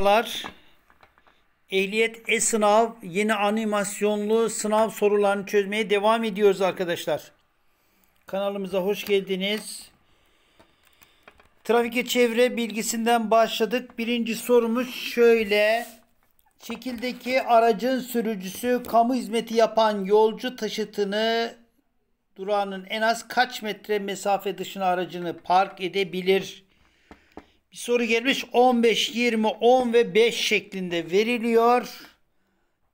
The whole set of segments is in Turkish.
Merhabalar. Ehliyet e-sınav yeni animasyonlu sınav sorularını çözmeye devam ediyoruz arkadaşlar. Kanalımıza hoş geldiniz. Trafik ve çevre bilgisinden başladık. Birinci sorumuz şöyle. Şekildeki aracın sürücüsü kamu hizmeti yapan yolcu taşıtını durağının en az kaç metre mesafe dışına aracını park edebilir? Bir soru gelmiş 15, 20, 10 ve 5 şeklinde veriliyor.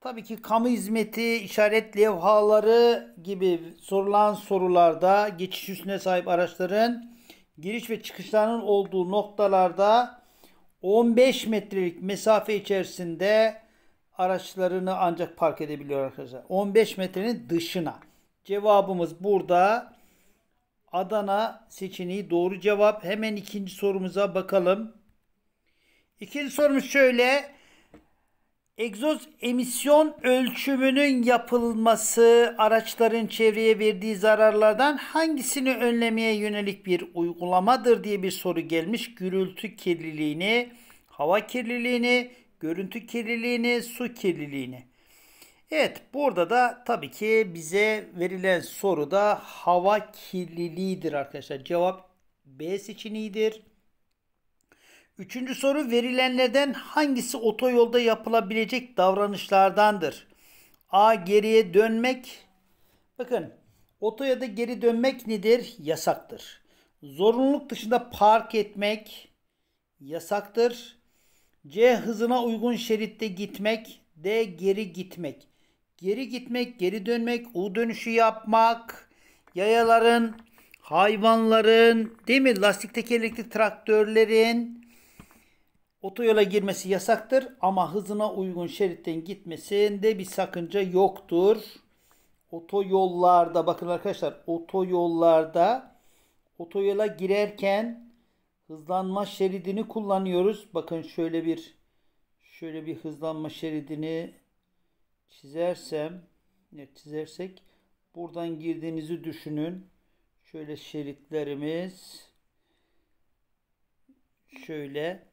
Tabii ki kamu hizmeti, işaret levhaları gibi sorulan sorularda geçiş üstüne sahip araçların giriş ve çıkışlarının olduğu noktalarda 15 metrelik mesafe içerisinde araçlarını ancak park edebiliyor arkadaşlar. 15 metrenin dışına. Cevabımız burada Adana seçeneği doğru cevap. Hemen ikinci sorumuza bakalım. İkinci sorumuz şöyle. Egzoz emisyon ölçümünün yapılması araçların çevreye verdiği zararlardan hangisini önlemeye yönelik bir uygulamadır diye bir soru gelmiş. Gürültü kirliliğini, hava kirliliğini, görüntü kirliliğini, su kirliliğini. Evet burada da tabii ki bize verilen soru da hava kirliliğidir arkadaşlar. Cevap B seçeneğidir. Üçüncü soru verilenlerden hangisi otoyolda yapılabilecek davranışlardandır? A. Geriye dönmek. Bakın otoyolda geri dönmek nedir? Yasaktır. Zorunluluk dışında park etmek yasaktır. C. Hızına uygun şeritte gitmek. D. Geri gitmek. Geri gitmek, geri dönmek, U dönüşü yapmak, yayaların, hayvanların, değil mi? Lastik tekerlekli traktörlerin otoyola girmesi yasaktır ama hızına uygun şeritten gitmesinde bir sakınca yoktur. Otoyollarda bakın arkadaşlar otoyollarda otoyola girerken hızlanma şeridini kullanıyoruz. Bakın şöyle bir şöyle bir hızlanma şeridini çizersem çizersek buradan girdiğinizi düşünün. Şöyle şeritlerimiz şöyle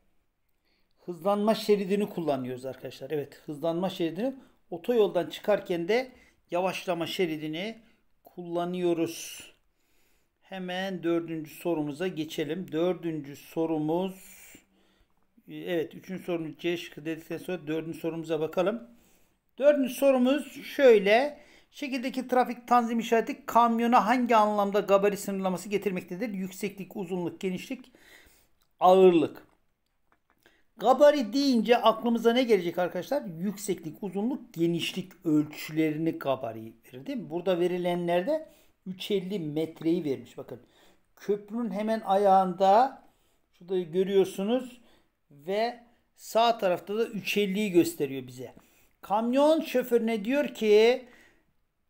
hızlanma şeridini kullanıyoruz arkadaşlar. Evet hızlanma şeridini otoyoldan çıkarken de yavaşlama şeridini kullanıyoruz. Hemen dördüncü sorumuza geçelim. Dördüncü sorumuz evet üçüncü sorumuz C şıkkı dedikten sonra dördüncü sorumuza bakalım. Dördüncü sorumuz şöyle. Şekildeki trafik tanzim işareti kamyona hangi anlamda gabari sınırlaması getirmektedir? Yükseklik, uzunluk, genişlik, ağırlık. Gabari deyince aklımıza ne gelecek arkadaşlar? Yükseklik, uzunluk, genişlik ölçülerini gabari verir değil mi? Burada verilenlerde 350 metreyi vermiş. Bakın köprünün hemen ayağında şurada görüyorsunuz ve sağ tarafta da 350'yi gösteriyor bize. Kamyon şoförüne diyor ki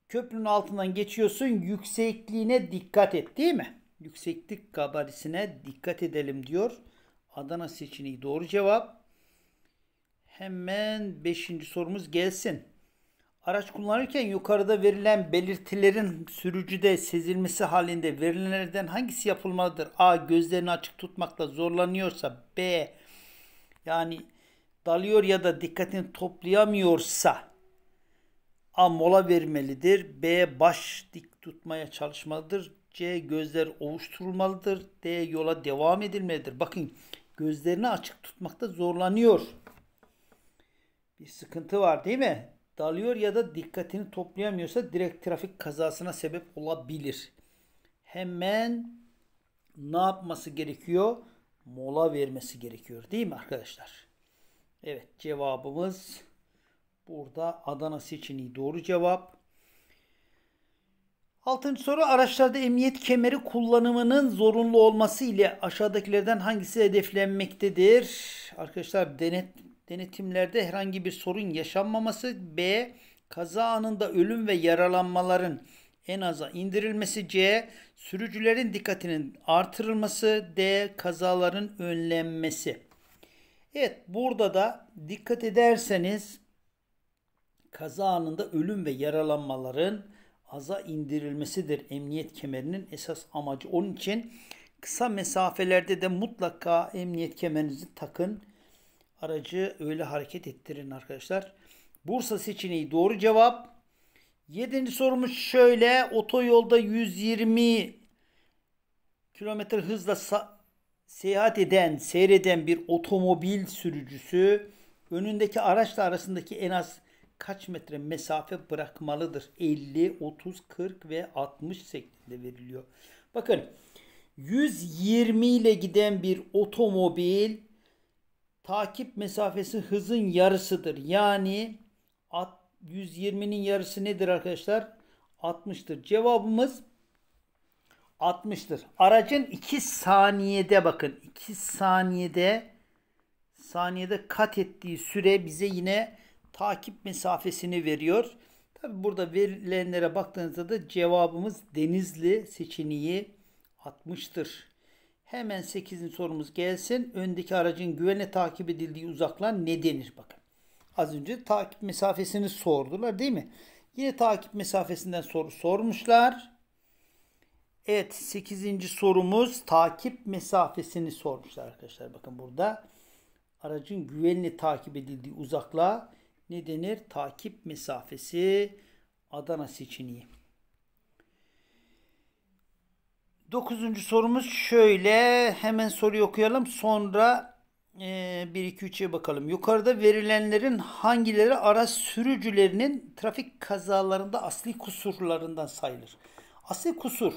köprünün altından geçiyorsun yüksekliğine dikkat et değil mi? Yükseklik kabarisine dikkat edelim diyor. Adana seçeneği doğru cevap. Hemen 5. sorumuz gelsin. Araç kullanırken yukarıda verilen belirtilerin sürücüde sezilmesi halinde verilenlerden hangisi yapılmalıdır? A. Gözlerini açık tutmakla zorlanıyorsa B. Yani dalıyor ya da dikkatini toplayamıyorsa A. Mola vermelidir. B. Baş dik tutmaya çalışmalıdır. C. Gözler ovuşturulmalıdır. D. Yola devam edilmelidir. Bakın gözlerini açık tutmakta zorlanıyor. Bir sıkıntı var değil mi? Dalıyor ya da dikkatini toplayamıyorsa direkt trafik kazasına sebep olabilir. Hemen ne yapması gerekiyor? Mola vermesi gerekiyor değil mi arkadaşlar? Evet cevabımız burada Adana seçeneği doğru cevap. Altıncı soru araçlarda emniyet kemeri kullanımının zorunlu olması ile aşağıdakilerden hangisi hedeflenmektedir? Arkadaşlar denet, denetimlerde herhangi bir sorun yaşanmaması. B. Kaza anında ölüm ve yaralanmaların en aza indirilmesi. C. Sürücülerin dikkatinin artırılması. D. Kazaların önlenmesi. Evet burada da dikkat ederseniz kaza anında ölüm ve yaralanmaların aza indirilmesidir emniyet kemerinin esas amacı. Onun için kısa mesafelerde de mutlaka emniyet kemerinizi takın. Aracı öyle hareket ettirin arkadaşlar. Bursa seçeneği doğru cevap. Yedinci sorumuz şöyle. Otoyolda 120 kilometre hızla seyahat eden, seyreden bir otomobil sürücüsü önündeki araçla arasındaki en az kaç metre mesafe bırakmalıdır? 50, 30, 40 ve 60 şeklinde veriliyor. Bakın 120 ile giden bir otomobil takip mesafesi hızın yarısıdır. Yani 120'nin yarısı nedir arkadaşlar? 60'tır. Cevabımız 60'tır. Aracın 2 saniyede bakın 2 saniyede saniyede kat ettiği süre bize yine takip mesafesini veriyor. Tabi burada verilenlere baktığınızda da cevabımız Denizli seçeneği 60'tır. Hemen 8. sorumuz gelsin. Öndeki aracın güvene takip edildiği uzaklığa ne denir? Bakın az önce takip mesafesini sordular değil mi? Yine takip mesafesinden soru sormuşlar. Evet 8. sorumuz takip mesafesini sormuşlar arkadaşlar. Bakın burada aracın güvenli takip edildiği uzakla ne denir? Takip mesafesi Adana seçeneği. 9. sorumuz şöyle. Hemen soruyu okuyalım. Sonra e, 1-2-3'e bakalım. Yukarıda verilenlerin hangileri araç sürücülerinin trafik kazalarında asli kusurlarından sayılır? Asli kusur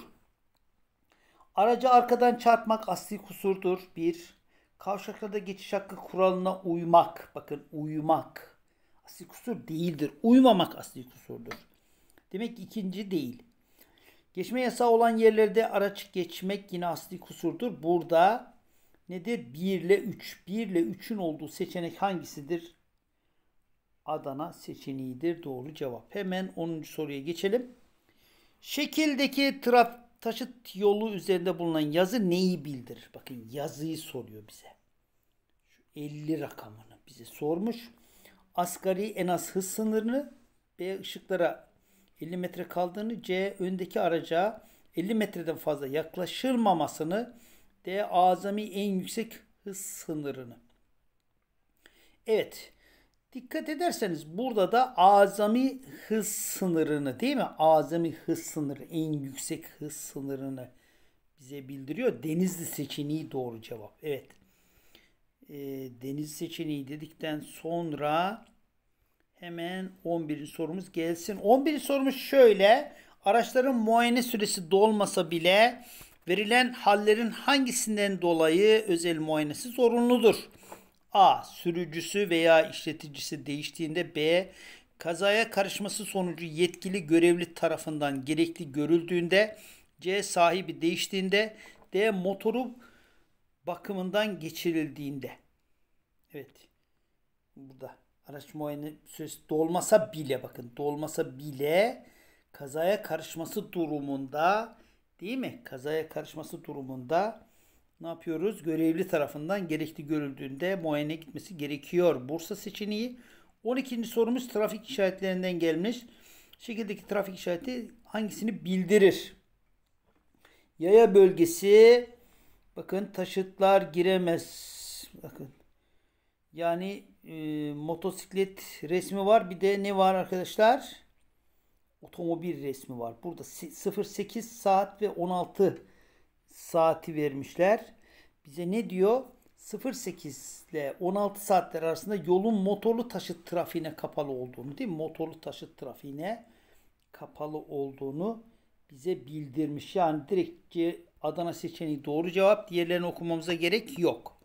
Aracı arkadan çarpmak asli kusurdur. 1. Kavşaklarda geçiş hakkı kuralına uymak. Bakın uymak. Asli kusur değildir. Uymamak asli kusurdur. Demek ki ikinci değil. Geçme yasağı olan yerlerde araç geçmek yine asli kusurdur. Burada nedir? 1 ile 3. 1 ile 3'ün olduğu seçenek hangisidir? Adana seçeneğidir. Doğru cevap. Hemen 10. soruya geçelim. Şekildeki trafik Taşıt yolu üzerinde bulunan yazı neyi bildirir? Bakın yazıyı soruyor bize. Şu 50 rakamını bize sormuş. Asgari en az hız sınırını B ışıklara 50 metre kaldığını, C öndeki araca 50 metreden fazla yaklaşılmamasını, D azami en yüksek hız sınırını. Evet, Dikkat ederseniz burada da azami hız sınırını değil mi? Azami hız sınırı, en yüksek hız sınırını bize bildiriyor. Denizli seçeneği doğru cevap. Evet. E, deniz seçeneği dedikten sonra hemen 11. sorumuz gelsin. 11. sorumuz şöyle. Araçların muayene süresi dolmasa bile verilen hallerin hangisinden dolayı özel muayenesi zorunludur? A. Sürücüsü veya işleticisi değiştiğinde B. Kazaya karışması sonucu yetkili görevli tarafından gerekli görüldüğünde C. Sahibi değiştiğinde D. Motoru bakımından geçirildiğinde. Evet. Burada araç muayene süresi dolmasa bile bakın dolmasa bile kazaya karışması durumunda değil mi? Kazaya karışması durumunda ne yapıyoruz? Görevli tarafından gerekli görüldüğünde muayene gitmesi gerekiyor. Bursa seçeneği. 12. sorumuz trafik işaretlerinden gelmiş. Şekildeki trafik işareti hangisini bildirir? Yaya bölgesi bakın taşıtlar giremez. Bakın. Yani e, motosiklet resmi var. Bir de ne var arkadaşlar? Otomobil resmi var. Burada 08 saat ve 16 saati vermişler. Bize ne diyor? 08 ile 16 saatler arasında yolun motorlu taşıt trafiğine kapalı olduğunu değil mi? Motorlu taşıt trafiğine kapalı olduğunu bize bildirmiş. Yani direkt Adana seçeneği doğru cevap. Diğerlerini okumamıza gerek yok.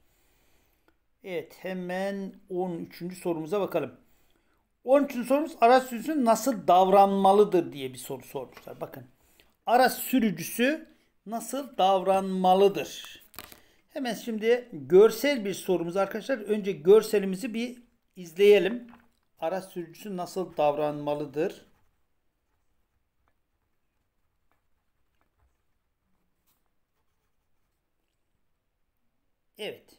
Evet hemen 13. sorumuza bakalım. 13. sorumuz araç sürücüsü nasıl davranmalıdır diye bir soru sormuşlar. Bakın araç sürücüsü nasıl davranmalıdır? Hemen şimdi görsel bir sorumuz arkadaşlar. Önce görselimizi bir izleyelim. Araç sürücüsü nasıl davranmalıdır? Evet.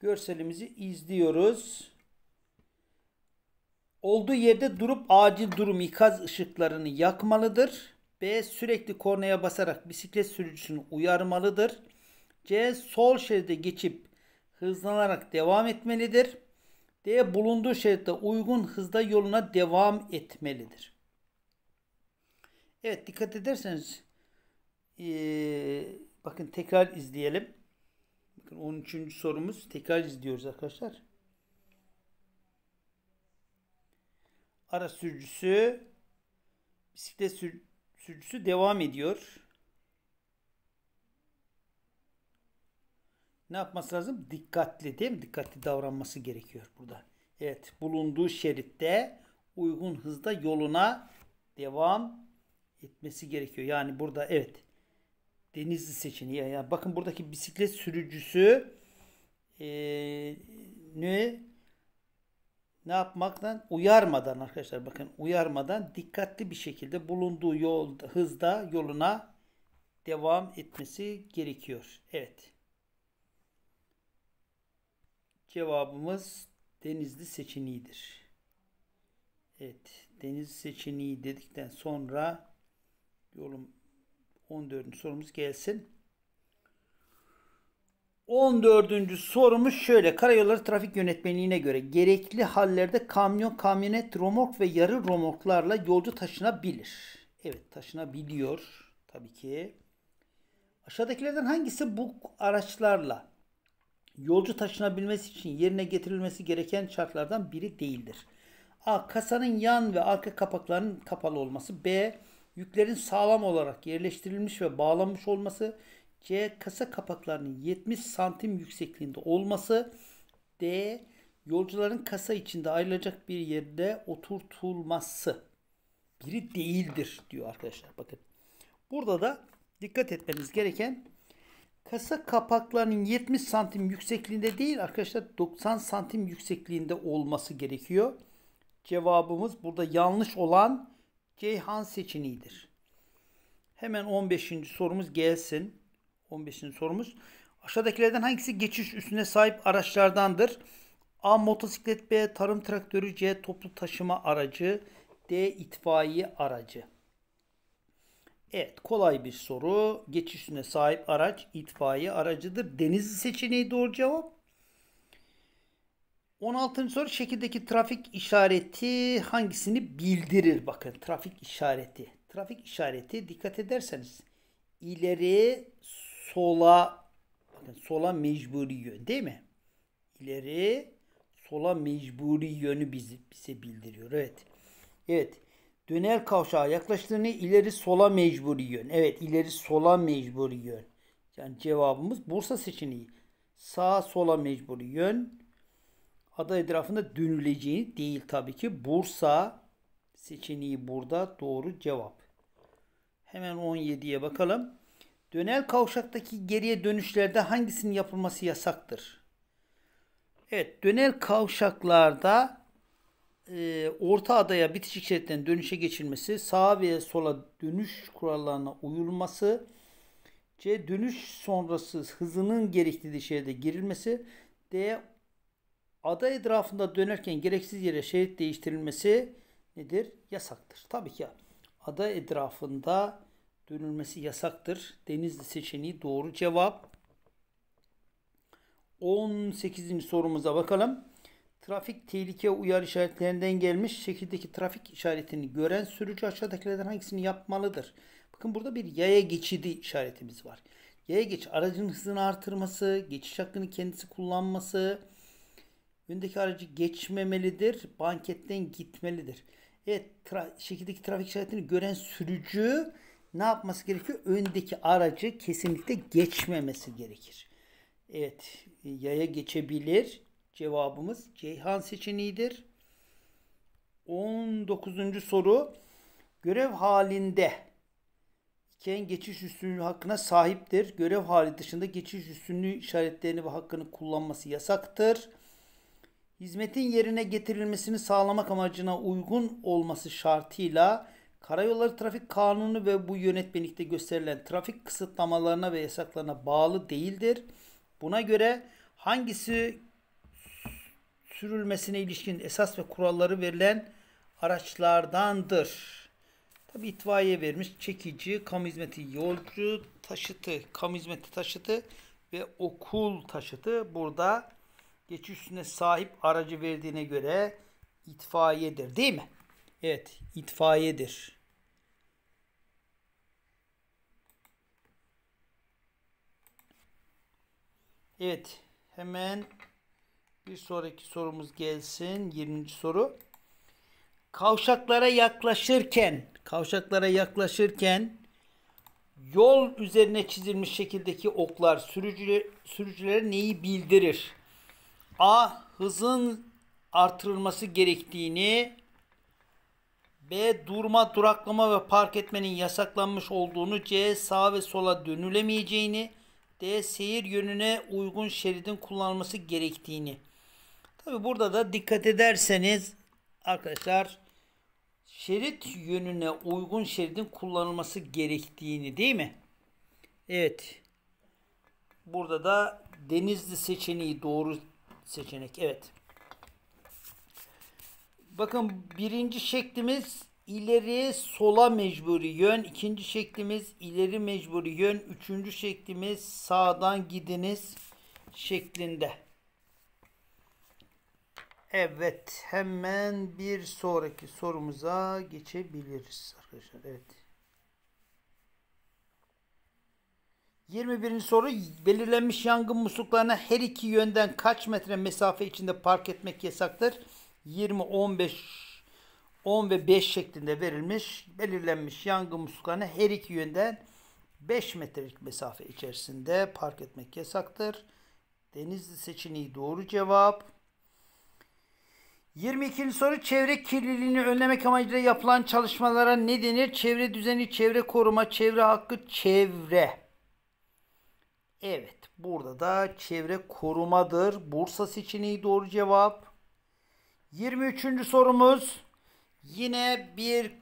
Görselimizi izliyoruz. Olduğu yerde durup acil durum ikaz ışıklarını yakmalıdır B. Sürekli kornaya basarak bisiklet sürücüsünü uyarmalıdır. C. Sol şeride geçip hızlanarak devam etmelidir. D. Bulunduğu şeritte uygun hızda yoluna devam etmelidir. Evet dikkat ederseniz ee, bakın tekrar izleyelim. Bakın 13. sorumuz tekrar izliyoruz arkadaşlar. Ara sürücüsü bisiklet sürücüsü sürücüsü devam ediyor. Ne yapması lazım? Dikkatli değil mi? Dikkatli davranması gerekiyor burada. Evet bulunduğu şeritte uygun hızda yoluna devam etmesi gerekiyor. Yani burada evet Denizli seçeneği. Yani bakın buradaki bisiklet sürücüsü e, ne ne yapmaktan? Uyarmadan arkadaşlar bakın uyarmadan dikkatli bir şekilde bulunduğu yol hızda yoluna devam etmesi gerekiyor. Evet. Cevabımız denizli seçeneğidir. Evet. Deniz seçeneği dedikten sonra yolum 14. sorumuz gelsin. 14. sorumuz şöyle. Karayolları trafik yönetmeliğine göre gerekli hallerde kamyon, kamyonet, romork ve yarı romorklarla yolcu taşınabilir. Evet taşınabiliyor tabii ki. Aşağıdakilerden hangisi bu araçlarla yolcu taşınabilmesi için yerine getirilmesi gereken şartlardan biri değildir? A. Kasanın yan ve arka kapaklarının kapalı olması. B. Yüklerin sağlam olarak yerleştirilmiş ve bağlanmış olması. C. Kasa kapaklarının 70 santim yüksekliğinde olması. D. Yolcuların kasa içinde ayrılacak bir yerde oturtulması. Biri değildir diyor arkadaşlar. Bakın. Burada da dikkat etmeniz gereken kasa kapaklarının 70 santim yüksekliğinde değil arkadaşlar 90 santim yüksekliğinde olması gerekiyor. Cevabımız burada yanlış olan Ceyhan seçeneğidir. Hemen 15. sorumuz gelsin. 15'ini sormuş. Aşağıdakilerden hangisi geçiş üstüne sahip araçlardandır? A. Motosiklet B. Tarım traktörü C. Toplu taşıma aracı D. itfaiye aracı Evet kolay bir soru. Geçiş üstüne sahip araç itfaiye aracıdır. Denizli seçeneği doğru cevap. 16. soru şekildeki trafik işareti hangisini bildirir? Bakın trafik işareti. Trafik işareti dikkat ederseniz ileri sola bakın sola mecburi yön değil mi? İleri sola mecburi yönü bizi, bize bildiriyor. Evet. Evet. Dönel kavşağa yaklaştığını ileri sola mecburi yön. Evet ileri sola mecburi yön. Yani cevabımız Bursa seçeneği. Sağ sola mecburi yön. Ada etrafında dönüleceğini değil tabii ki. Bursa seçeneği burada doğru cevap. Hemen 17'ye bakalım. Dönel kavşaktaki geriye dönüşlerde hangisinin yapılması yasaktır? Evet, dönel kavşaklarda e, orta adaya bitişik şeritten dönüşe geçilmesi, sağa ve sola dönüş kurallarına uyulması, C. Dönüş sonrası hızının gerektiği şeride girilmesi, D. Ada etrafında dönerken gereksiz yere şerit değiştirilmesi nedir? Yasaktır. Tabii ki ada etrafında dönülmesi yasaktır. Denizli seçeneği doğru cevap. 18. sorumuza bakalım. Trafik tehlike uyarı işaretlerinden gelmiş şekildeki trafik işaretini gören sürücü aşağıdakilerden hangisini yapmalıdır? Bakın burada bir yaya geçidi işaretimiz var. Yaya geç aracın hızını artırması, geçiş hakkını kendisi kullanması, öndeki aracı geçmemelidir, banketten gitmelidir. Evet, tra şekildeki trafik işaretini gören sürücü ne yapması gerekiyor? Öndeki aracı kesinlikle geçmemesi gerekir. Evet, yaya geçebilir. Cevabımız Ceyhan seçeneğidir. 19. soru. Görev halinde iken geçiş üstünlüğü hakkına sahiptir. Görev hali dışında geçiş üstünlüğü işaretlerini ve hakkını kullanması yasaktır. Hizmetin yerine getirilmesini sağlamak amacına uygun olması şartıyla Karayolları Trafik Kanunu ve bu yönetmelikte gösterilen trafik kısıtlamalarına ve yasaklarına bağlı değildir. Buna göre hangisi sürülmesine ilişkin esas ve kuralları verilen araçlardandır. Tabi itfaiye vermiş çekici, kamu hizmeti yolcu taşıtı, kamu hizmeti taşıtı ve okul taşıtı burada geçiş üstüne sahip aracı verdiğine göre itfaiyedir değil mi? Evet, itfaiyedir. Evet, hemen bir sonraki sorumuz gelsin. 20. soru. Kavşaklara yaklaşırken, kavşaklara yaklaşırken yol üzerine çizilmiş şekildeki oklar sürücüler, sürücülere neyi bildirir? A. Hızın artırılması gerektiğini, B. Durma, duraklama ve park etmenin yasaklanmış olduğunu. C. Sağa ve sola dönülemeyeceğini. D. Seyir yönüne uygun şeridin kullanılması gerektiğini. Tabi burada da dikkat ederseniz arkadaşlar şerit yönüne uygun şeridin kullanılması gerektiğini değil mi? Evet. Burada da denizli seçeneği doğru seçenek. Evet. Bakın birinci şeklimiz ileri sola mecburi yön. ikinci şeklimiz ileri mecburi yön. Üçüncü şeklimiz sağdan gidiniz şeklinde. Evet hemen bir sonraki sorumuza geçebiliriz arkadaşlar. Evet. 21. soru belirlenmiş yangın musluklarına her iki yönden kaç metre mesafe içinde park etmek yasaktır? 20, 15, 10 ve 5 şeklinde verilmiş, belirlenmiş yangın musluklarını her iki yönden 5 metrelik mesafe içerisinde park etmek yasaktır. Denizli seçeneği doğru cevap. 22. soru çevre kirliliğini önlemek amacıyla yapılan çalışmalara ne denir? Çevre düzeni, çevre koruma, çevre hakkı, çevre. Evet, burada da çevre korumadır. Bursa seçeneği doğru cevap. 23. sorumuz yine bir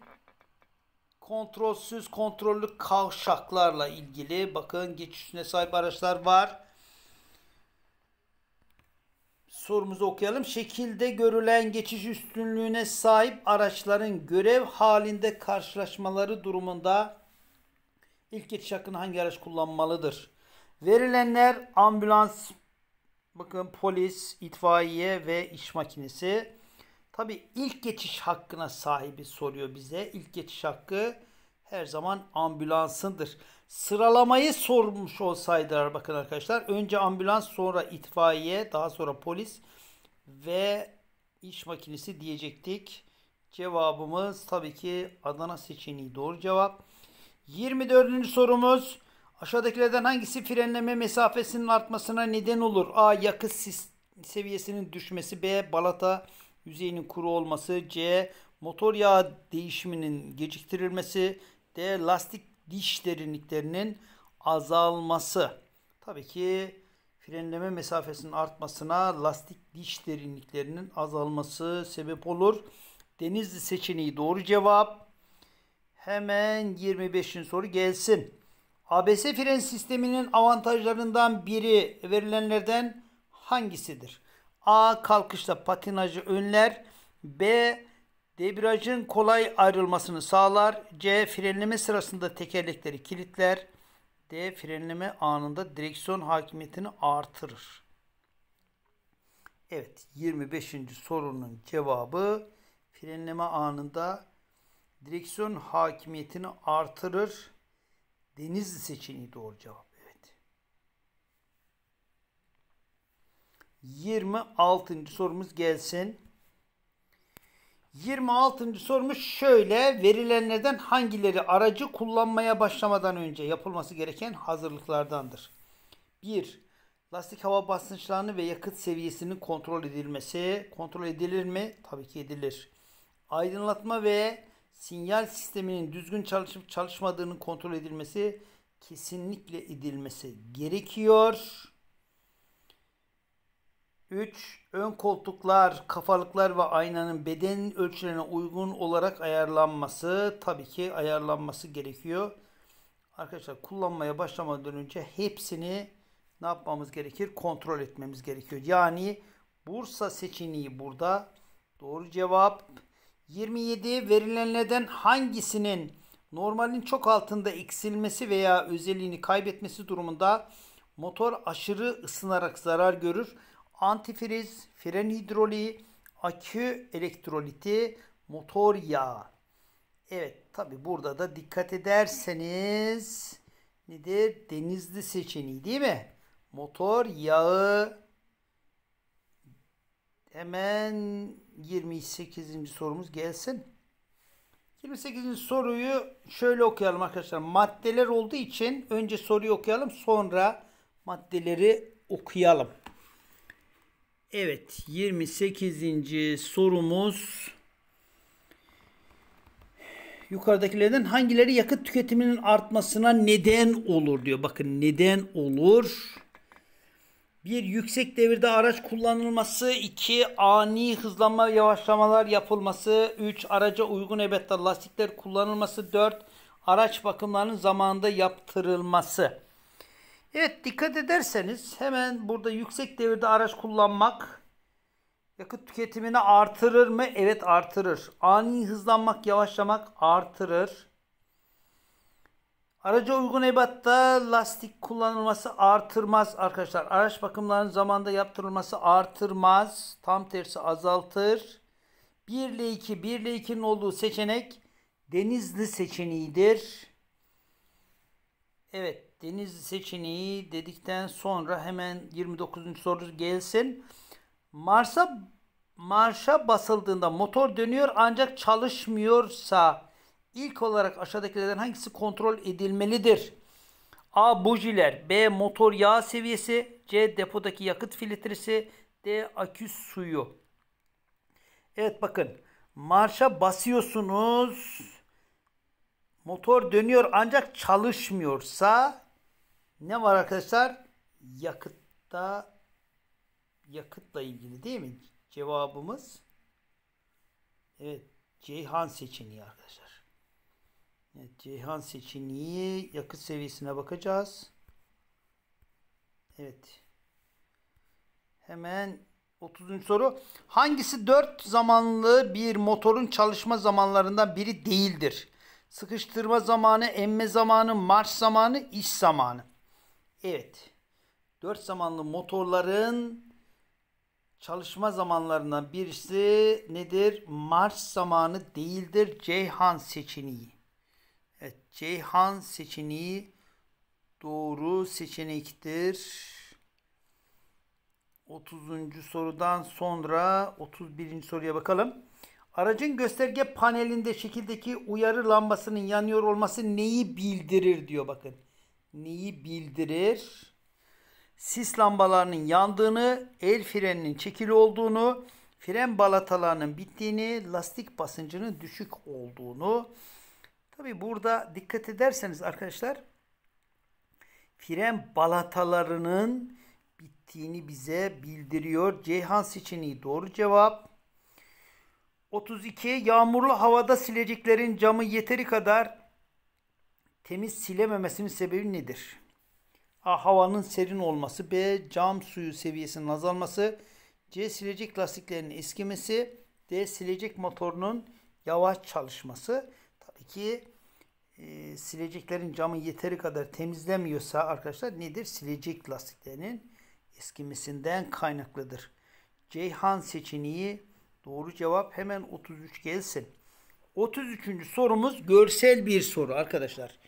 kontrolsüz kontrollü kavşaklarla ilgili. Bakın geçiş üstüne sahip araçlar var. Sorumuzu okuyalım. Şekilde görülen geçiş üstünlüğüne sahip araçların görev halinde karşılaşmaları durumunda ilk geçiş hakkını hangi araç kullanmalıdır? Verilenler ambulans, bakın polis, itfaiye ve iş makinesi. Tabi ilk geçiş hakkına sahibi soruyor bize. İlk geçiş hakkı her zaman ambulansındır. Sıralamayı sormuş olsaydılar bakın arkadaşlar. Önce ambulans sonra itfaiye daha sonra polis ve iş makinesi diyecektik. Cevabımız tabii ki Adana seçeneği doğru cevap. 24. sorumuz. Aşağıdakilerden hangisi frenleme mesafesinin artmasına neden olur? A. Yakıt seviyesinin düşmesi. B. Balata yüzeyinin kuru olması, C motor yağı değişiminin geciktirilmesi, D lastik diş derinliklerinin azalması. Tabii ki frenleme mesafesinin artmasına lastik diş derinliklerinin azalması sebep olur. Denizli seçeneği doğru cevap. Hemen 25. soru gelsin. ABS fren sisteminin avantajlarından biri verilenlerden hangisidir? A. Kalkışta patinajı önler. B. Debriyajın kolay ayrılmasını sağlar. C. Frenleme sırasında tekerlekleri kilitler. D. Frenleme anında direksiyon hakimiyetini artırır. Evet 25. sorunun cevabı frenleme anında direksiyon hakimiyetini artırır. Denizli seçeneği doğru cevap. 26. sorumuz gelsin. 26. sorumuz şöyle. Verilenlerden hangileri aracı kullanmaya başlamadan önce yapılması gereken hazırlıklardandır? 1. Lastik hava basınçlarını ve yakıt seviyesinin kontrol edilmesi. Kontrol edilir mi? Tabii ki edilir. Aydınlatma ve sinyal sisteminin düzgün çalışıp çalışmadığının kontrol edilmesi kesinlikle edilmesi gerekiyor. 3. Ön koltuklar, kafalıklar ve aynanın beden ölçülerine uygun olarak ayarlanması. Tabii ki ayarlanması gerekiyor. Arkadaşlar kullanmaya başlamadan önce hepsini ne yapmamız gerekir? Kontrol etmemiz gerekiyor. Yani Bursa seçeneği burada. Doğru cevap 27. Verilenlerden hangisinin normalin çok altında eksilmesi veya özelliğini kaybetmesi durumunda motor aşırı ısınarak zarar görür? antifriz, fren hidroliği, akü elektroliti, motor yağı. Evet tabi burada da dikkat ederseniz nedir? Denizli seçeneği değil mi? Motor yağı hemen 28. sorumuz gelsin. 28. soruyu şöyle okuyalım arkadaşlar. Maddeler olduğu için önce soruyu okuyalım sonra maddeleri okuyalım. Evet 28. sorumuz yukarıdakilerden hangileri yakıt tüketiminin artmasına neden olur diyor. Bakın neden olur. Bir yüksek devirde araç kullanılması, iki ani hızlanma yavaşlamalar yapılması, üç araca uygun ebette lastikler kullanılması, dört araç bakımlarının zamanında yaptırılması. Evet dikkat ederseniz hemen burada yüksek devirde araç kullanmak yakıt tüketimini artırır mı? Evet artırır. Ani hızlanmak, yavaşlamak artırır. Araca uygun ebatta lastik kullanılması artırmaz arkadaşlar. Araç bakımlarının zamanda yaptırılması artırmaz. Tam tersi azaltır. 1 ile 2, 1 ile 2'nin olduğu seçenek Denizli seçeneğidir. Evet deniz seçeneği dedikten sonra hemen 29. soru gelsin. Mars'a marşa basıldığında motor dönüyor ancak çalışmıyorsa ilk olarak aşağıdakilerden hangisi kontrol edilmelidir? A. Bujiler B. Motor yağ seviyesi C. Depodaki yakıt filtresi D. Akü suyu Evet bakın marşa basıyorsunuz motor dönüyor ancak çalışmıyorsa ne var arkadaşlar? Yakıtta yakıtla ilgili değil mi? Cevabımız evet Ceyhan seçeneği arkadaşlar. Evet, Ceyhan seçeneği yakıt seviyesine bakacağız. Evet. Hemen 30. soru. Hangisi 4 zamanlı bir motorun çalışma zamanlarından biri değildir? Sıkıştırma zamanı, emme zamanı, marş zamanı, iş zamanı. Evet. Dört zamanlı motorların çalışma zamanlarından birisi nedir? Mars zamanı değildir. Ceyhan seçeneği. Evet, Ceyhan seçeneği doğru seçenektir. 30. sorudan sonra 31. soruya bakalım. Aracın gösterge panelinde şekildeki uyarı lambasının yanıyor olması neyi bildirir diyor bakın neyi bildirir? Sis lambalarının yandığını, el freninin çekili olduğunu, fren balatalarının bittiğini, lastik basıncının düşük olduğunu. Tabi burada dikkat ederseniz arkadaşlar fren balatalarının bittiğini bize bildiriyor. Ceyhan seçeneği doğru cevap. 32. Yağmurlu havada sileceklerin camı yeteri kadar temiz silememesinin sebebi nedir? A. Havanın serin olması. B. Cam suyu seviyesinin azalması. C. Silecek lastiklerinin eskimesi. D. Silecek motorunun yavaş çalışması. Tabii ki e, sileceklerin camı yeteri kadar temizlemiyorsa arkadaşlar nedir? Silecek lastiklerinin eskimesinden kaynaklıdır. Ceyhan seçeneği doğru cevap hemen 33 gelsin. 33. sorumuz görsel bir soru arkadaşlar.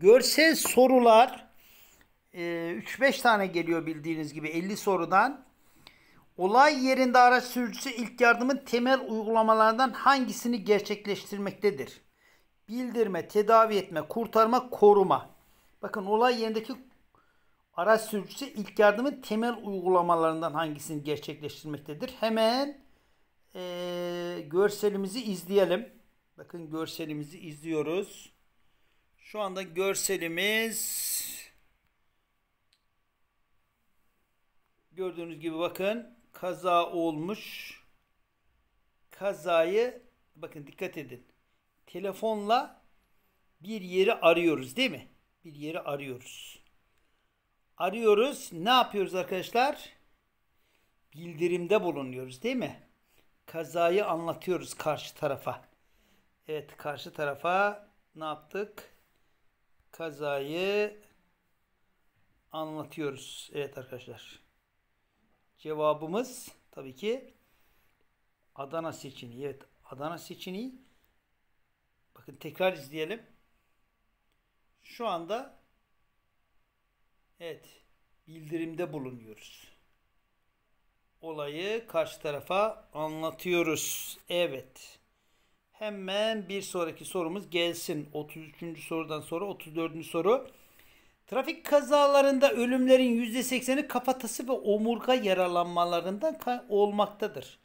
Görsel sorular 3-5 e, tane geliyor bildiğiniz gibi 50 sorudan. Olay yerinde araç sürücüsü ilk yardımın temel uygulamalarından hangisini gerçekleştirmektedir? Bildirme, tedavi etme, kurtarma, koruma. Bakın olay yerindeki araç sürücüsü ilk yardımın temel uygulamalarından hangisini gerçekleştirmektedir? Hemen e, görselimizi izleyelim. Bakın görselimizi izliyoruz. Şu anda görselimiz gördüğünüz gibi bakın kaza olmuş. Kazayı bakın dikkat edin. Telefonla bir yeri arıyoruz değil mi? Bir yeri arıyoruz. Arıyoruz. Ne yapıyoruz arkadaşlar? Bildirimde bulunuyoruz değil mi? Kazayı anlatıyoruz karşı tarafa. Evet karşı tarafa ne yaptık? kazayı anlatıyoruz. Evet arkadaşlar. Cevabımız tabii ki Adana seçeneği. Evet Adana seçeneği. Bakın tekrar izleyelim. Şu anda evet bildirimde bulunuyoruz. Olayı karşı tarafa anlatıyoruz. Evet. Hemen bir sonraki sorumuz gelsin. 33. sorudan sonra 34. soru. Trafik kazalarında ölümlerin %80'i kafatası ve omurga yaralanmalarından olmaktadır.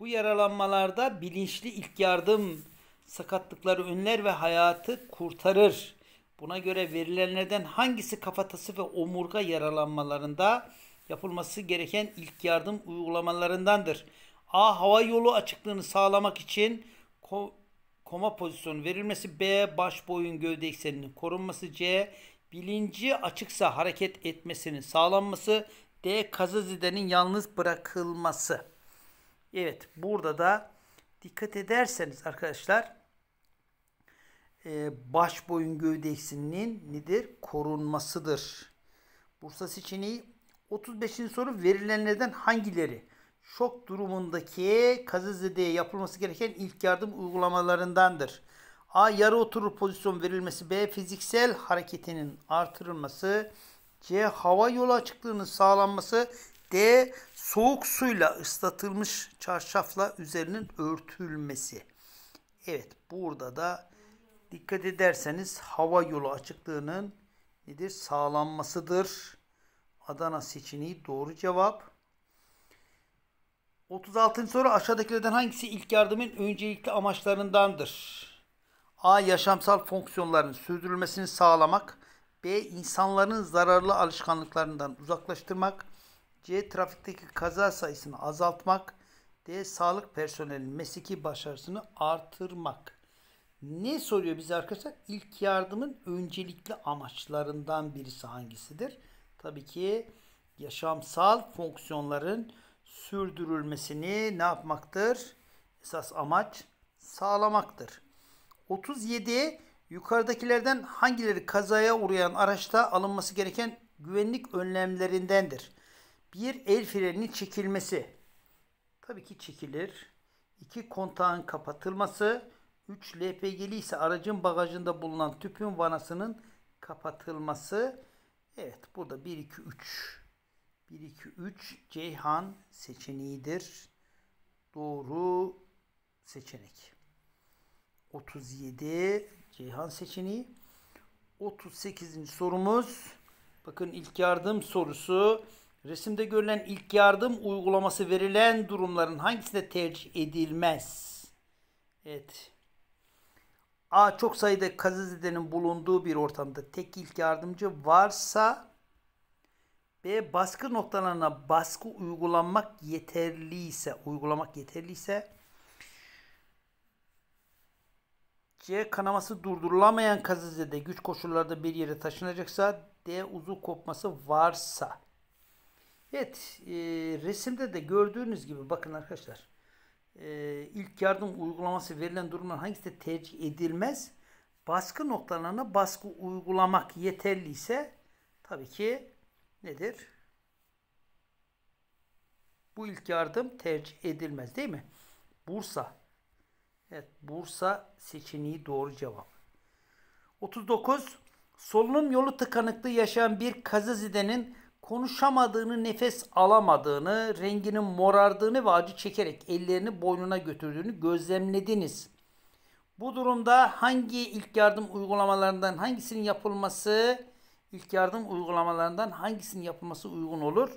Bu yaralanmalarda bilinçli ilk yardım sakatlıkları önler ve hayatı kurtarır. Buna göre verilenlerden hangisi kafatası ve omurga yaralanmalarında yapılması gereken ilk yardım uygulamalarındandır? A. Hava yolu açıklığını sağlamak için ko koma pozisyonu verilmesi B. Baş boyun gövde ekseninin korunması C. Bilinci açıksa hareket etmesinin sağlanması D. Kazazidenin yalnız bırakılması. Evet burada da dikkat ederseniz arkadaşlar e, baş boyun gövde ekseninin nedir? Korunmasıdır. Bursa seçeneği 35. soru verilenlerden hangileri şok durumundaki kazazedeye yapılması gereken ilk yardım uygulamalarındandır. A. Yarı oturur pozisyon verilmesi. B. Fiziksel hareketinin artırılması. C. Hava yolu açıklığının sağlanması. D. Soğuk suyla ıslatılmış çarşafla üzerinin örtülmesi. Evet burada da dikkat ederseniz hava yolu açıklığının nedir? Sağlanmasıdır. Adana seçeneği doğru cevap. 36. soru aşağıdakilerden hangisi ilk yardımın öncelikli amaçlarındandır? A. Yaşamsal fonksiyonların sürdürülmesini sağlamak. B. İnsanların zararlı alışkanlıklarından uzaklaştırmak. C. Trafikteki kaza sayısını azaltmak. D. Sağlık personelinin mesleki başarısını artırmak. Ne soruyor bize arkadaşlar? İlk yardımın öncelikli amaçlarından birisi hangisidir? Tabii ki yaşamsal fonksiyonların sürdürülmesini ne yapmaktır? Esas amaç sağlamaktır. 37 yukarıdakilerden hangileri kazaya uğrayan araçta alınması gereken güvenlik önlemlerindendir? Bir el freninin çekilmesi. Tabii ki çekilir. 2 kontağın kapatılması. 3 LPG'li ise aracın bagajında bulunan tüpün vanasının kapatılması. Evet burada 1 2 3 1, 2, 3 Ceyhan seçeneğidir. Doğru seçenek. 37 Ceyhan seçeneği. 38. sorumuz. Bakın ilk yardım sorusu. Resimde görülen ilk yardım uygulaması verilen durumların hangisinde tercih edilmez? Evet. A. Çok sayıda kazazedenin bulunduğu bir ortamda tek ilk yardımcı varsa B. Baskı noktalarına baskı uygulanmak yeterliyse, uygulamak yeterliyse C. Kanaması durdurulamayan kazazede güç koşullarda bir yere taşınacaksa D. Uzuv kopması varsa. Evet, e, resimde de gördüğünüz gibi bakın arkadaşlar. E, ilk yardım uygulaması verilen durumlar hangisi de tercih edilmez? Baskı noktalarına baskı uygulamak yeterliyse tabii ki nedir? Bu ilk yardım tercih edilmez değil mi? Bursa. Evet Bursa seçeneği doğru cevap. 39. Solunum yolu tıkanıklığı yaşayan bir kazazidenin konuşamadığını, nefes alamadığını, renginin morardığını ve acı çekerek ellerini boynuna götürdüğünü gözlemlediniz. Bu durumda hangi ilk yardım uygulamalarından hangisinin yapılması İlk yardım uygulamalarından hangisinin yapılması uygun olur?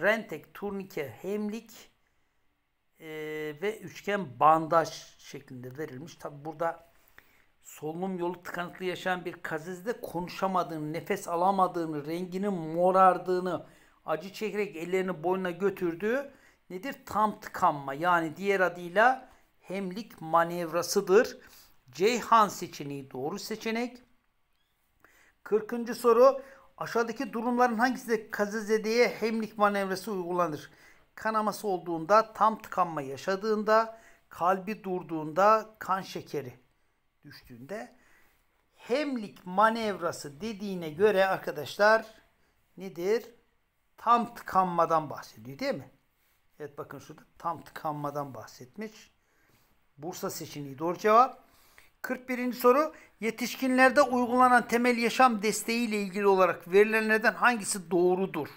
Rentek, turnike, hemlik e, ve üçgen bandaj şeklinde verilmiş. Tabi burada solunum yolu tıkanıklı yaşayan bir kazizde konuşamadığını, nefes alamadığını, renginin morardığını, acı çekerek ellerini boynuna götürdüğü nedir? Tam tıkanma yani diğer adıyla hemlik manevrasıdır. Ceyhan seçeneği doğru seçenek. 40. soru aşağıdaki durumların hangisinde kazazedeye hemlik manevrası uygulanır? Kanaması olduğunda, tam tıkanma yaşadığında, kalbi durduğunda, kan şekeri düştüğünde hemlik manevrası dediğine göre arkadaşlar nedir? Tam tıkanmadan bahsediyor değil mi? Evet bakın şurada tam tıkanmadan bahsetmiş. Bursa seçeneği doğru cevap. 41. soru yetişkinlerde uygulanan temel yaşam desteği ile ilgili olarak verilenlerden hangisi doğrudur?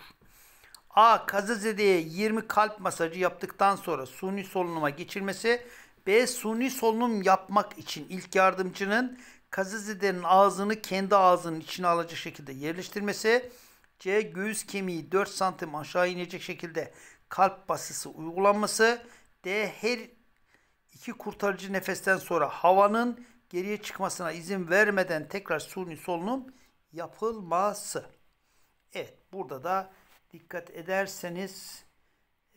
A. Kazazedeye 20 kalp masajı yaptıktan sonra suni solunuma geçilmesi. B. Suni solunum yapmak için ilk yardımcının kazazedenin ağzını kendi ağzının içine alacak şekilde yerleştirmesi. C. Göğüs kemiği 4 santim aşağı inecek şekilde kalp basısı uygulanması. D. Her iki kurtarıcı nefesten sonra havanın geriye çıkmasına izin vermeden tekrar suni solunum yapılması. Evet burada da dikkat ederseniz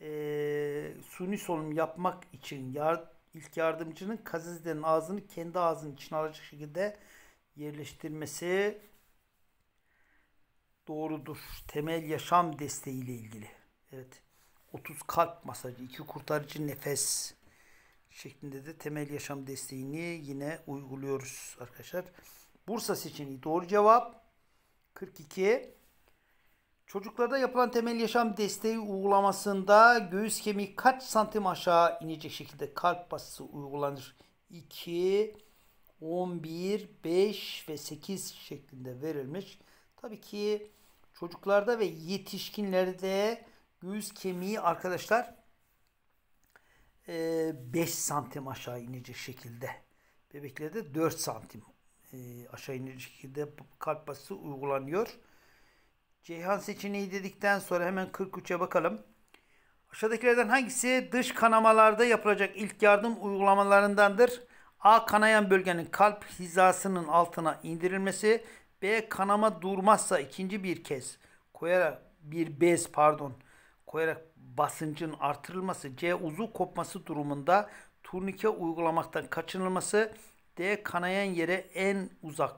e, suni solunum yapmak için yar, ilk yardımcının kazidenin ağzını kendi ağzının içine alacak şekilde yerleştirmesi doğrudur. Temel yaşam desteği ile ilgili. Evet. 30 kalp masajı, 2 kurtarıcı nefes şeklinde de temel yaşam desteğini yine uyguluyoruz arkadaşlar. Bursa seçeneği doğru cevap 42. Çocuklarda yapılan temel yaşam desteği uygulamasında göğüs kemiği kaç santim aşağı inecek şekilde kalp basısı uygulanır? 2, 11, 5 ve 8 şeklinde verilmiş. Tabii ki çocuklarda ve yetişkinlerde göğüs kemiği arkadaşlar 5 ee, santim aşağı inecek şekilde. Bebeklerde 4 santim ee, aşağı inecek şekilde kalp bası uygulanıyor. Ceyhan seçeneği dedikten sonra hemen 43'e bakalım. Aşağıdakilerden hangisi dış kanamalarda yapılacak ilk yardım uygulamalarındandır? A. Kanayan bölgenin kalp hizasının altına indirilmesi. B. Kanama durmazsa ikinci bir kez koyarak bir bez pardon koyarak basıncın artırılması, C uzu kopması durumunda turnike uygulamaktan kaçınılması, D kanayan yere en uzak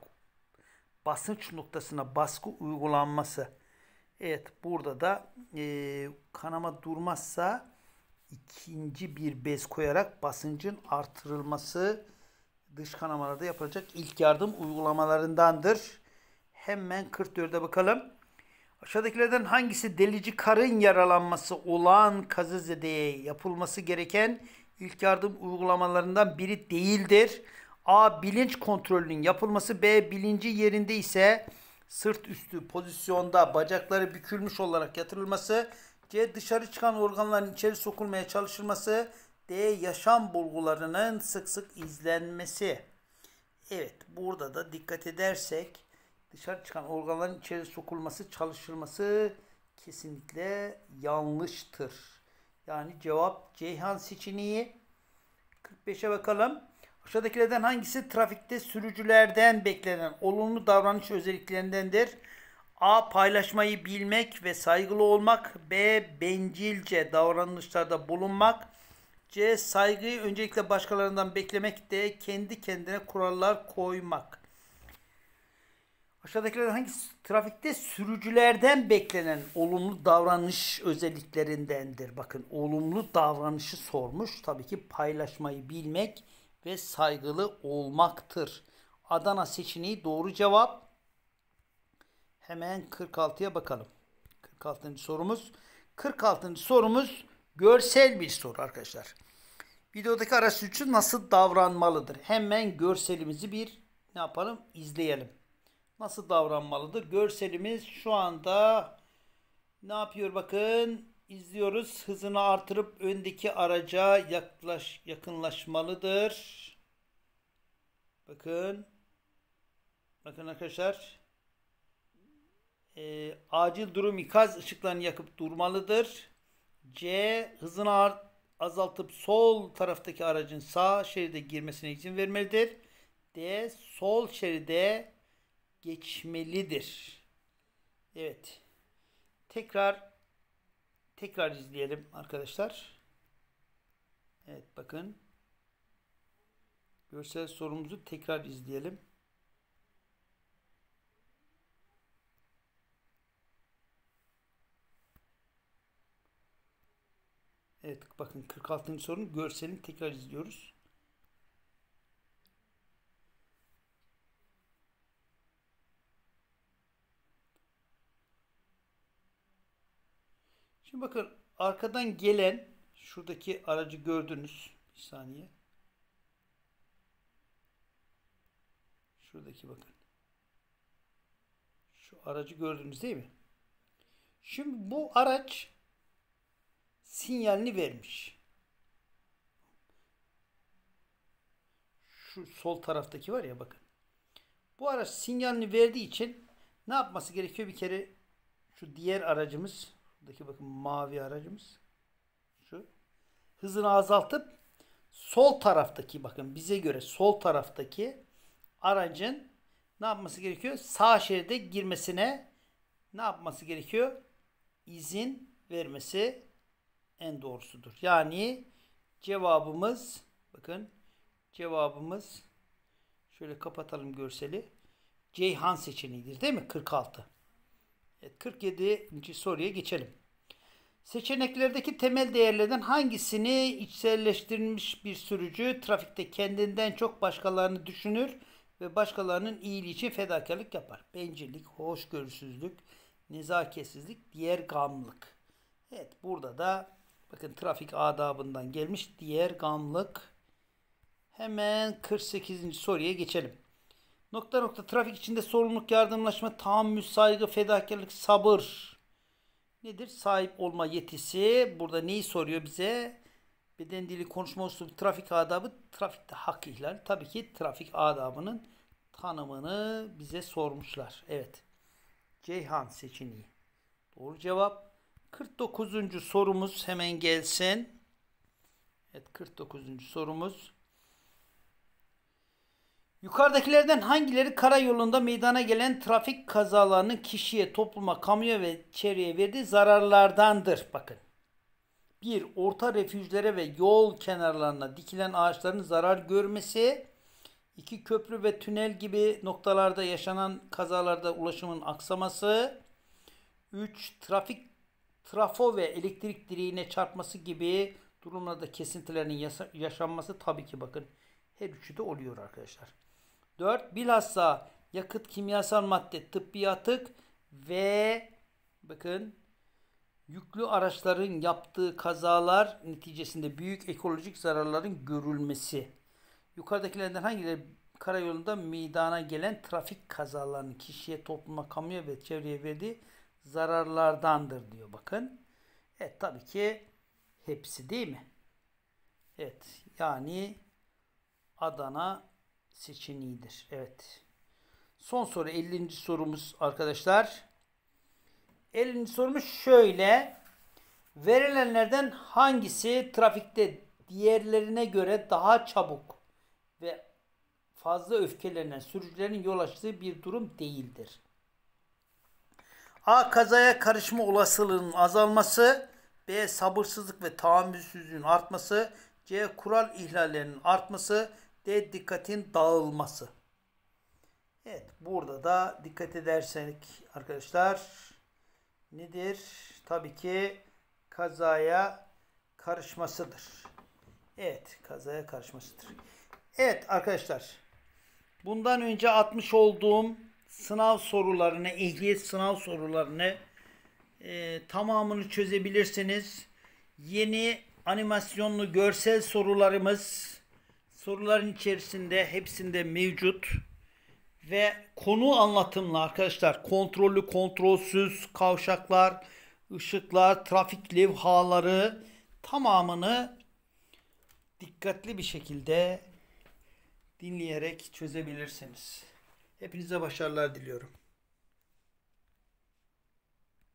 basınç noktasına baskı uygulanması. Evet burada da e, kanama durmazsa ikinci bir bez koyarak basıncın artırılması dış kanamalarda yapılacak ilk yardım uygulamalarındandır. Hemen 44'e bakalım. Aşağıdakilerden hangisi delici karın yaralanması olan kazazedeye yapılması gereken ilk yardım uygulamalarından biri değildir? A. Bilinç kontrolünün yapılması. B. Bilinci yerinde ise sırt üstü pozisyonda bacakları bükülmüş olarak yatırılması. C. Dışarı çıkan organların içeri sokulmaya çalışılması. D. Yaşam bulgularının sık sık izlenmesi. Evet burada da dikkat edersek dışarı çıkan organların içeri sokulması, çalışılması kesinlikle yanlıştır. Yani cevap Ceyhan seçeneği. 45'e bakalım. Aşağıdakilerden hangisi trafikte sürücülerden beklenen olumlu davranış özelliklerindendir? A. Paylaşmayı bilmek ve saygılı olmak. B. Bencilce davranışlarda bulunmak. C. Saygıyı öncelikle başkalarından beklemek. D. Kendi kendine kurallar koymak. Aşağıdakilerden hangi trafikte sürücülerden beklenen olumlu davranış özelliklerindendir? Bakın olumlu davranışı sormuş. Tabii ki paylaşmayı bilmek ve saygılı olmaktır. Adana seçeneği doğru cevap. Hemen 46'ya bakalım. 46. sorumuz. 46. sorumuz görsel bir soru arkadaşlar. Videodaki araç suçu nasıl davranmalıdır? Hemen görselimizi bir ne yapalım? İzleyelim nasıl davranmalıdır? Görselimiz şu anda ne yapıyor bakın izliyoruz. Hızını artırıp öndeki araca yaklaş yakınlaşmalıdır. Bakın. Bakın arkadaşlar. E, acil durum ikaz ışıklarını yakıp durmalıdır. C hızını azaltıp sol taraftaki aracın sağ şeride girmesine izin vermelidir. D sol şeride geçmelidir. Evet. Tekrar tekrar izleyelim arkadaşlar. Evet bakın. Görsel sorumuzu tekrar izleyelim. Evet bakın 46. sorun görselini tekrar izliyoruz. Şimdi bakın arkadan gelen şuradaki aracı gördünüz. Bir saniye. Şuradaki bakın. Şu aracı gördünüz değil mi? Şimdi bu araç sinyalini vermiş. Şu sol taraftaki var ya bakın. Bu araç sinyalini verdiği için ne yapması gerekiyor? Bir kere şu diğer aracımız Buradaki bakın mavi aracımız şu. Hızını azaltıp sol taraftaki bakın bize göre sol taraftaki aracın ne yapması gerekiyor? Sağ şeride girmesine ne yapması gerekiyor? İzin vermesi en doğrusudur. Yani cevabımız bakın cevabımız şöyle kapatalım görseli. Ceyhan seçeneğidir değil mi? 46. Evet, 47. soruya geçelim. Seçeneklerdeki temel değerlerden hangisini içselleştirilmiş bir sürücü trafikte kendinden çok başkalarını düşünür ve başkalarının iyiliği için fedakarlık yapar? Bencillik, hoşgörüsüzlük, nezaketsizlik, diğer gamlık. Evet burada da bakın trafik adabından gelmiş diğer gamlık. Hemen 48. soruya geçelim. Nokta nokta trafik içinde sorumluluk, yardımlaşma, tahammül, saygı, fedakarlık, sabır. Nedir? Sahip olma yetisi. Burada neyi soruyor bize? Beden dili konuşma üslubu, trafik adabı, trafikte hak ihlali. Tabii ki trafik adabının tanımını bize sormuşlar. Evet. Ceyhan seçeneği. Doğru cevap. 49. sorumuz hemen gelsin. Evet 49. sorumuz. Yukarıdakilerden hangileri karayolunda meydana gelen trafik kazalarının kişiye, topluma, kamuya ve çevreye verdiği zararlardandır? Bakın. 1. Orta refüjlere ve yol kenarlarına dikilen ağaçların zarar görmesi. 2. Köprü ve tünel gibi noktalarda yaşanan kazalarda ulaşımın aksaması. 3. Trafik, trafo ve elektrik direğine çarpması gibi durumlarda kesintilerin yaşanması tabii ki bakın her üçü de oluyor arkadaşlar. 4. Bilhassa yakıt, kimyasal madde, tıbbi atık ve bakın yüklü araçların yaptığı kazalar neticesinde büyük ekolojik zararların görülmesi. Yukarıdakilerden hangileri karayolunda meydana gelen trafik kazalarının kişiye, topluma, kamuya ve çevreye verdiği zararlardandır diyor bakın. Evet tabii ki hepsi değil mi? Evet yani Adana seçeneğidir. Evet. Son soru 50. sorumuz arkadaşlar. 50. sorumuz şöyle. Verilenlerden hangisi trafikte diğerlerine göre daha çabuk ve fazla öfkelenen sürücülerin yol açtığı bir durum değildir? A. Kazaya karışma olasılığının azalması. B. Sabırsızlık ve tahammülsüzlüğün artması. C. Kural ihlallerinin artması de dikkatin dağılması. Evet burada da dikkat edersek arkadaşlar nedir? Tabii ki kazaya karışmasıdır. Evet kazaya karışmasıdır. Evet arkadaşlar bundan önce atmış olduğum sınav sorularını, ehliyet sınav sorularını e, tamamını çözebilirsiniz. Yeni animasyonlu görsel sorularımız soruların içerisinde hepsinde mevcut ve konu anlatımlı arkadaşlar kontrollü kontrolsüz kavşaklar, ışıklar, trafik levhaları tamamını dikkatli bir şekilde dinleyerek çözebilirsiniz. Hepinize başarılar diliyorum.